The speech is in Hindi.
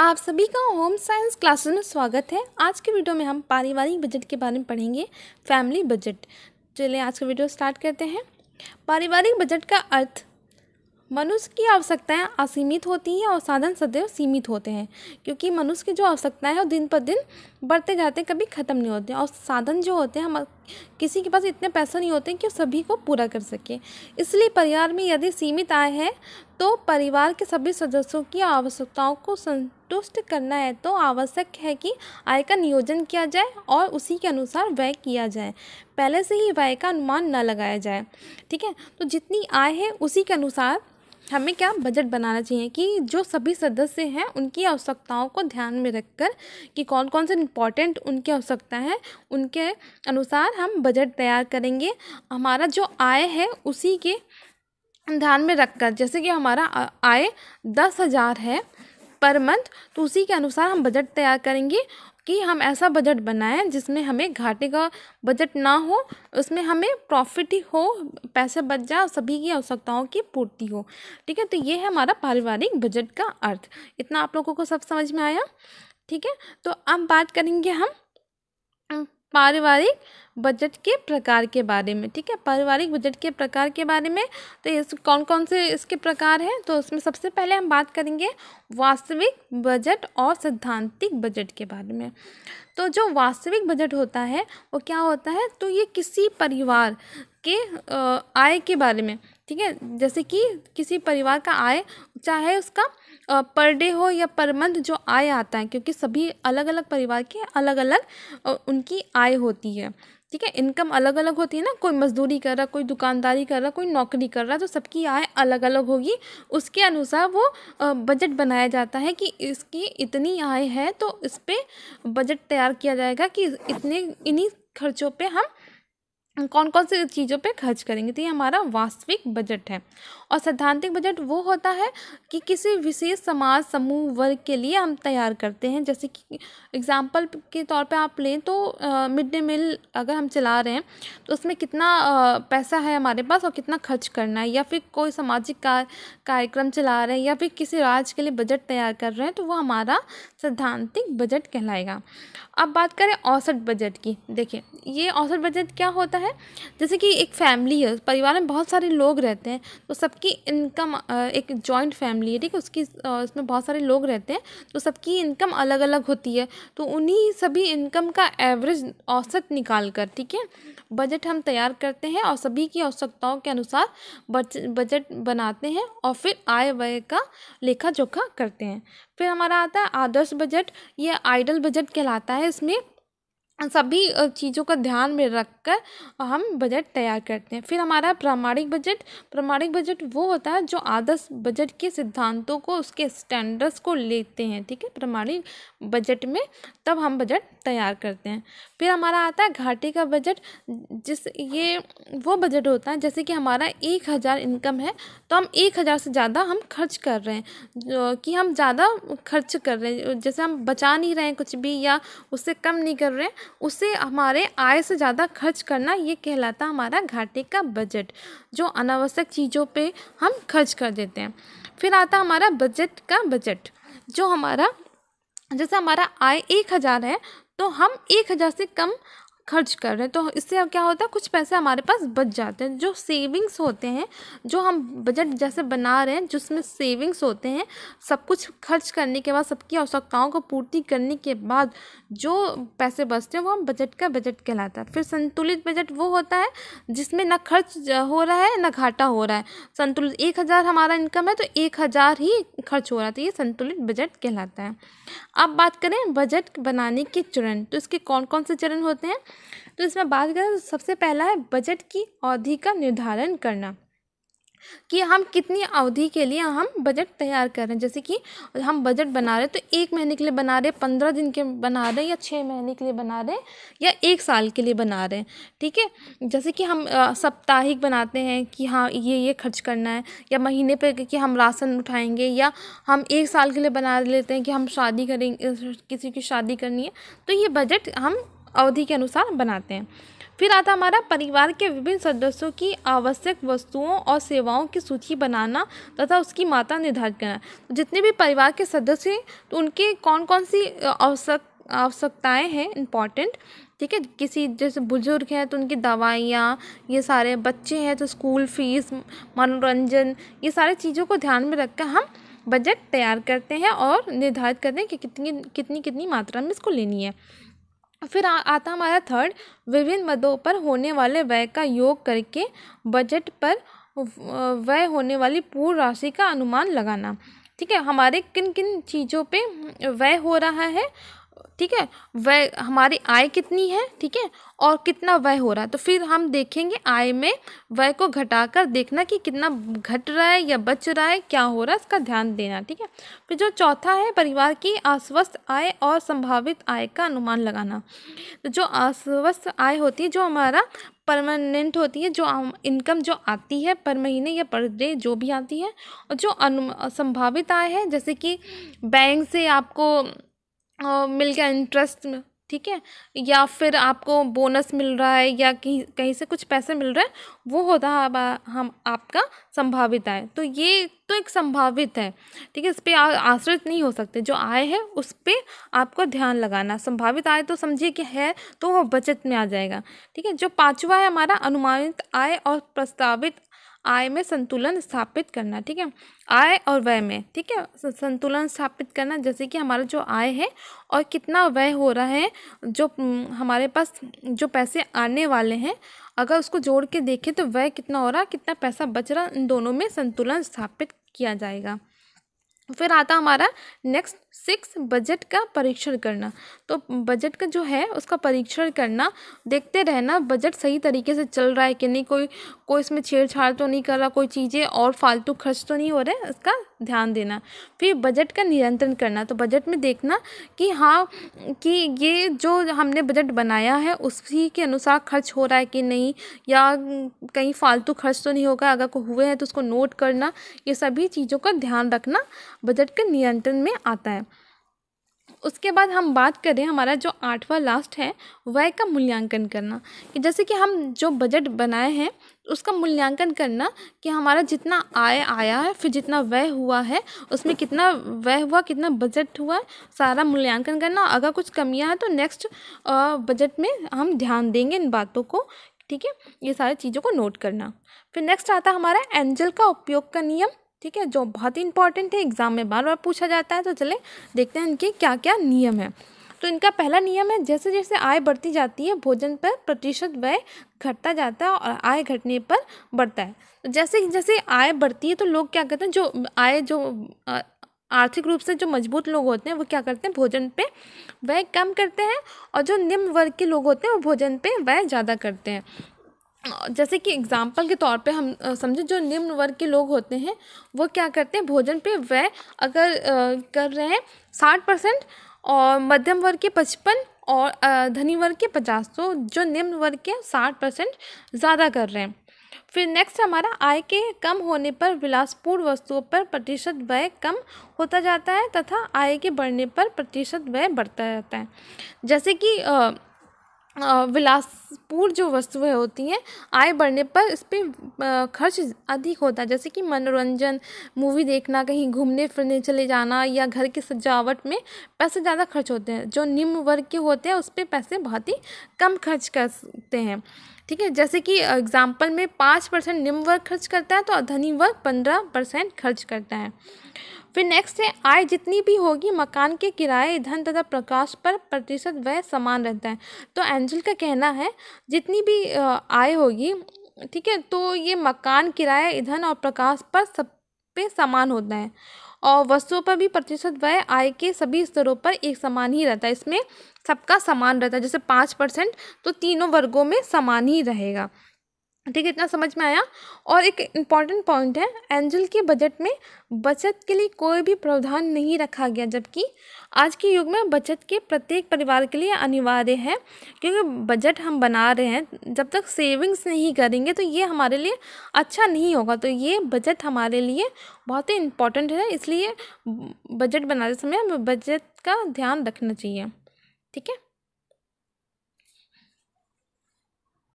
आप सभी का होम साइंस क्लासेस में स्वागत है आज के वीडियो में हम पारिवारिक बजट के बारे में पढ़ेंगे फैमिली बजट चलिए आज का वीडियो स्टार्ट करते हैं पारिवारिक बजट का अर्थ मनुष्य की आवश्यकताएं असीमित होती हैं और साधन सदैव सीमित होते हैं क्योंकि मनुष्य की जो आवश्यकताएं हैं वो दिन पर दिन बढ़ते जाते हैं कभी ख़त्म नहीं होते और साधन जो होते हैं हम किसी के पास इतने पैसे नहीं होते कि सभी को पूरा कर सके इसलिए परिवार में यदि सीमित आय है तो परिवार के सभी सदस्यों की आवश्यकताओं को संतुष्ट करना है तो आवश्यक है कि आय का नियोजन किया जाए और उसी के अनुसार व्यय किया जाए पहले से ही व्यय का अनुमान न लगाया जाए ठीक है तो जितनी आय है उसी के अनुसार हमें क्या बजट बनाना चाहिए कि जो सभी सदस्य हैं उनकी आवश्यकताओं को ध्यान में रखकर कि कौन कौन से इम्पॉर्टेंट उनकी आवश्यकता है उनके अनुसार हम बजट तैयार करेंगे हमारा जो आय है उसी के ध्यान में रखकर जैसे कि हमारा आय दस हज़ार है पर मंथ तो उसी के अनुसार हम बजट तैयार करेंगे कि हम ऐसा बजट बनाएं जिसमें हमें घाटे का बजट ना हो उसमें हमें प्रॉफिट ही हो पैसे बच जाए और सभी की आवश्यकताओं की पूर्ति हो ठीक है तो ये है हमारा पारिवारिक बजट का अर्थ इतना आप लोगों को सब समझ में आया ठीक है तो अब बात करेंगे हम पारिवारिक बजट के प्रकार के बारे में ठीक है पारिवारिक बजट के प्रकार के बारे में तो इस कौन कौन से इसके प्रकार हैं तो उसमें सबसे पहले हम बात करेंगे वास्तविक बजट और सैद्धांतिक बजट के बारे में तो जो वास्तविक बजट होता है वो क्या होता है तो ये किसी परिवार के आय के बारे में ठीक है जैसे कि किसी परिवार का आय चाहे उसका पर डे हो या पर मंथ जो आय आता है क्योंकि सभी अलग अलग परिवार के अलग अलग उनकी आय होती है ठीक है इनकम अलग अलग होती है ना कोई मजदूरी कर रहा कोई दुकानदारी कर रहा कोई नौकरी कर रहा तो सबकी आय अलग अलग होगी उसके अनुसार वो बजट बनाया जाता है कि इसकी इतनी आय है तो इस पर बजट तैयार किया जाएगा कि इतने इन्हीं खर्चों पे हम कौन कौन सी चीज़ों पे खर्च करेंगे तो ये हमारा वास्तविक बजट है और सैद्धांतिक बजट वो होता है कि किसी विशेष समाज समूह वर्ग के लिए हम तैयार करते हैं जैसे कि एग्जाम्पल के तौर पे आप लें तो मिड डे मील अगर हम चला रहे हैं तो उसमें कितना आ, पैसा है हमारे पास और कितना खर्च करना है या फिर कोई सामाजिक कार, कार्यक्रम चला रहे हैं या फिर किसी राज्य के लिए बजट तैयार कर रहे हैं तो वो हमारा सैद्धांतिक बजट कहलाएगा अब बात करें औसत बजट की देखिए ये औसत बजट क्या होता है है जैसे कि एक फैमिली है परिवार में बहुत सारे लोग रहते हैं तो सबकी इनकम एक जॉइंट फैमिली है ठीक है उसकी उसमें बहुत सारे लोग रहते हैं तो सबकी इनकम अलग अलग होती है तो उन्हीं सभी इनकम का एवरेज औसत निकाल कर ठीक है बजट हम तैयार करते हैं और सभी की आवश्यकताओं के अनुसार बजट बनाते हैं और फिर आय व्यय का लेखा जोखा करते हैं फिर हमारा आता है आदर्श बजट यह आइडल बजट कहलाता है इसमें सभी चीज़ों का ध्यान में रखकर हम बजट तैयार करते हैं फिर हमारा प्रामाणिक बजट प्रामाणिक बजट वो होता है जो आदर्श बजट के सिद्धांतों को उसके स्टैंडर्ड्स को लेते हैं ठीक है प्रामाणिक बजट में तब हम बजट तैयार करते हैं फिर हमारा आता है घाटे का बजट जिस ये वो बजट होता है जैसे कि हमारा एक हज़ार इनकम है तो हम एक हज़ार से ज़्यादा हम खर्च कर रहे हैं कि हम ज़्यादा खर्च कर रहे हैं जैसे हम बचा नहीं रहे हैं कुछ भी या उससे कम नहीं कर रहे हैं उसे हमारे आय से ज़्यादा खर्च करना ये कहलाता हमारा घाटे का बजट जो अनावश्यक चीज़ों पे हम खर्च कर देते हैं फिर आता हमारा बजट का बजट जो हमारा जैसे हमारा आय एक हज़ार है तो हम एक हज़ार से कम खर्च कर रहे हैं तो इससे क्या होता है कुछ पैसे हमारे पास बच जाते हैं जो सेविंग्स होते हैं जो हम बजट जैसे बना रहे हैं जिसमें सेविंग्स होते हैं सब कुछ खर्च करने के बाद सबकी आवश्यकताओं को पूर्ति करने के बाद जो पैसे बचते हैं वो हम बजट का बजट कहलाता है फिर संतुलित बजट वो होता है जिसमें ना खर्च हो रहा है ना घाटा हो रहा है संतुलित एक हज़ार हमारा इनकम है तो एक हज़ार ही खर्च हो रहा था तो ये संतुलित बजट कहलाता है अब बात करें बजट बनाने के चरण तो इसके कौन कौन से चरण होते हैं तो इसमें बात करें तो सबसे पहला है बजट की अवधि का निर्धारण करना कि हम कितनी अवधि के लिए हम बजट तैयार कर रहे हैं जैसे कि हम बजट बना रहे हैं तो एक महीने के लिए बना रहे हैं पंद्रह दिन के बना रहे हैं या छः महीने के लिए बना रहे हैं या एक साल के लिए बना रहे हैं ठीक है जैसे कि हम साप्ताहिक बनाते हैं कि हाँ ये ये खर्च करना है या महीने पर कि हम राशन उठाएंगे या हम एक साल के लिए बना लेते हैं कि हम शादी करेंगे किसी की शादी करनी है तो ये बजट हम अवधि के अनुसार बनाते हैं फिर आता हमारा परिवार के विभिन्न सदस्यों की आवश्यक वस्तुओं और सेवाओं की सूची बनाना तथा उसकी मात्रा निर्धारित करना तो जितने भी परिवार के सदस्य हैं तो उनके कौन कौन सी आवश्यक आवश्यकताएँ हैं इम्पॉर्टेंट ठीक है किसी जैसे बुजुर्ग हैं तो उनकी दवाइयाँ ये सारे बच्चे हैं तो स्कूल फीस मनोरंजन ये सारी चीज़ों को ध्यान में रखकर हम बजट तैयार करते हैं और निर्धारित करते हैं कि कितनी कितनी कितनी मात्रा में इसको लेनी है फिर आ, आता हमारा थर्ड विभिन्न मदों पर होने वाले व्यय का योग करके बजट पर व्यय होने वाली पूर्ण राशि का अनुमान लगाना ठीक है हमारे किन किन चीज़ों पे व्यय हो रहा है ठीक है वह हमारी आय कितनी है ठीक है और कितना वह हो रहा है तो फिर हम देखेंगे आय में वह को घटाकर देखना कि कितना घट रहा है या बच रहा है क्या हो रहा है इसका ध्यान देना ठीक है फिर जो चौथा है परिवार की अस्वस्थ आय और संभावित आय का अनुमान लगाना तो जो अस्वस्थ आय होती है जो हमारा परमानेंट होती है जो इनकम जो आती है पर महीने या पर डे जो भी आती है और जो अनु संभावित आय है जैसे कि बैंक से आपको मिल गया इंटरेस्ट में ठीक है या फिर आपको बोनस मिल रहा है या कहीं कहीं से कुछ पैसे मिल रहे हैं वो होता है हम आपका संभावित आय तो ये तो एक संभावित है ठीक है इस पर आश्रित नहीं हो सकते जो आय है उस पर आपको ध्यान लगाना संभावित आय तो समझिए कि है तो वो बचत में आ जाएगा ठीक है जो पाँचवा है हमारा अनुमानित आय और प्रस्तावित आय में संतुलन स्थापित करना ठीक है आय और व्यय में ठीक है संतुलन स्थापित करना जैसे कि हमारा जो आय है और कितना व्यय हो रहा है जो हमारे पास जो पैसे आने वाले हैं अगर उसको जोड़ के देखें तो व्यय कितना हो रहा कितना पैसा बच रहा इन दोनों में संतुलन स्थापित किया जाएगा फिर आता हमारा नेक्स्ट सिक्स बजट का परीक्षण करना तो बजट का जो है उसका परीक्षण करना देखते रहना बजट सही तरीके से चल रहा है कि नहीं कोई कोई इसमें छेड़छाड़ तो नहीं कर रहा कोई चीज़ें और फालतू खर्च तो नहीं हो रहा है ध्यान देना फिर बजट का नियंत्रण करना तो बजट में देखना कि हाँ कि ये जो हमने बजट बनाया है उसी के अनुसार खर्च हो रहा है कि नहीं या कहीं फालतू खर्च तो नहीं होगा अगर कोई हुए हैं तो उसको नोट करना ये सभी चीज़ों का ध्यान रखना बजट के नियंत्रण में आता है उसके बाद हम बात करें हमारा जो आठवां लास्ट है व्यय का मूल्यांकन करना कि जैसे कि हम जो बजट बनाए हैं उसका मूल्यांकन करना कि हमारा जितना आय आया है फिर जितना व्यय हुआ है उसमें कितना व्यय हुआ कितना बजट हुआ सारा मूल्यांकन करना अगर कुछ कमियाँ हैं तो नेक्स्ट बजट में हम ध्यान देंगे इन बातों को ठीक है ये सारी चीज़ों को नोट करना फिर नेक्स्ट आता है हमारा एंजल का उपयोग का नियम ठीक है जो बहुत ही इंपॉर्टेंट है एग्ज़ाम में बार बार पूछा जाता है तो चले देखते हैं इनके क्या क्या नियम है तो इनका पहला नियम है जैसे जैसे आय बढ़ती जाती है भोजन पर प्रतिशत व्यय घटता जाता है और आय घटने पर बढ़ता है तो जैसे जैसे आय बढ़ती है तो लोग क्या करते हैं जो आय जो आर्थिक रूप से जो मजबूत लोग होते हैं वो क्या करते हैं भोजन पे व्यय कम करते हैं और जो निम्न वर्ग के लोग होते हैं वो भोजन पे व्यय ज़्यादा करते हैं जैसे कि एग्जाम्पल के तौर पे हम समझे जो निम्न वर्ग के लोग होते हैं वो क्या करते हैं भोजन पे वह अगर कर रहे हैं साठ परसेंट और मध्यम वर्ग के पचपन और धनी वर्ग के पचास तो जो निम्न वर्ग के साठ परसेंट ज़्यादा कर रहे हैं फिर नेक्स्ट हमारा आय के कम होने पर विलासपूर्ण वस्तुओं पर प्रतिशत व्यय कम होता जाता है तथा आय के बढ़ने पर प्रतिशत व्यय बढ़ता जाता है जैसे कि आ, विलासपूर्ण जो वस्तुएं होती हैं आय बढ़ने पर इस पर खर्च अधिक होता है जैसे कि मनोरंजन मूवी देखना कहीं घूमने फिरने चले जाना या घर की सजावट में पैसे ज़्यादा खर्च होते हैं जो निम्न वर्ग के होते हैं उस पर पैसे बहुत ही कम खर्च करते हैं ठीक है जैसे कि एग्जाम्पल में पाँच परसेंट निम्न वर्ग खर्च करता है तो धनी वर्ग पंद्रह परसेंट खर्च करता है फिर नेक्स्ट है आय जितनी भी होगी मकान के किराए धन तथा प्रकाश पर प्रतिशत वह समान रहता है तो एंजल का कहना है जितनी भी आय होगी ठीक है तो ये मकान किराया ईंधन और प्रकाश पर सब पे समान होता है और वस्तुओं पर भी प्रतिशत व्यय आय के सभी स्तरों पर एक समान ही रहता है इसमें सबका समान रहता है जैसे पाँच परसेंट तो तीनों वर्गों में समान ही रहेगा ठीक है इतना समझ में आया और एक इम्पॉर्टेंट पॉइंट है एंजल के बजट में बचत के लिए कोई भी प्रावधान नहीं रखा गया जबकि आज के युग में बचत के प्रत्येक परिवार के लिए अनिवार्य है क्योंकि बजट हम बना रहे हैं जब तक सेविंग्स नहीं करेंगे तो ये हमारे लिए अच्छा नहीं होगा तो ये बजट हमारे लिए बहुत ही इम्पॉर्टेंट है इसलिए बजट बनाते समय हमें बजट का ध्यान रखना चाहिए ठीक है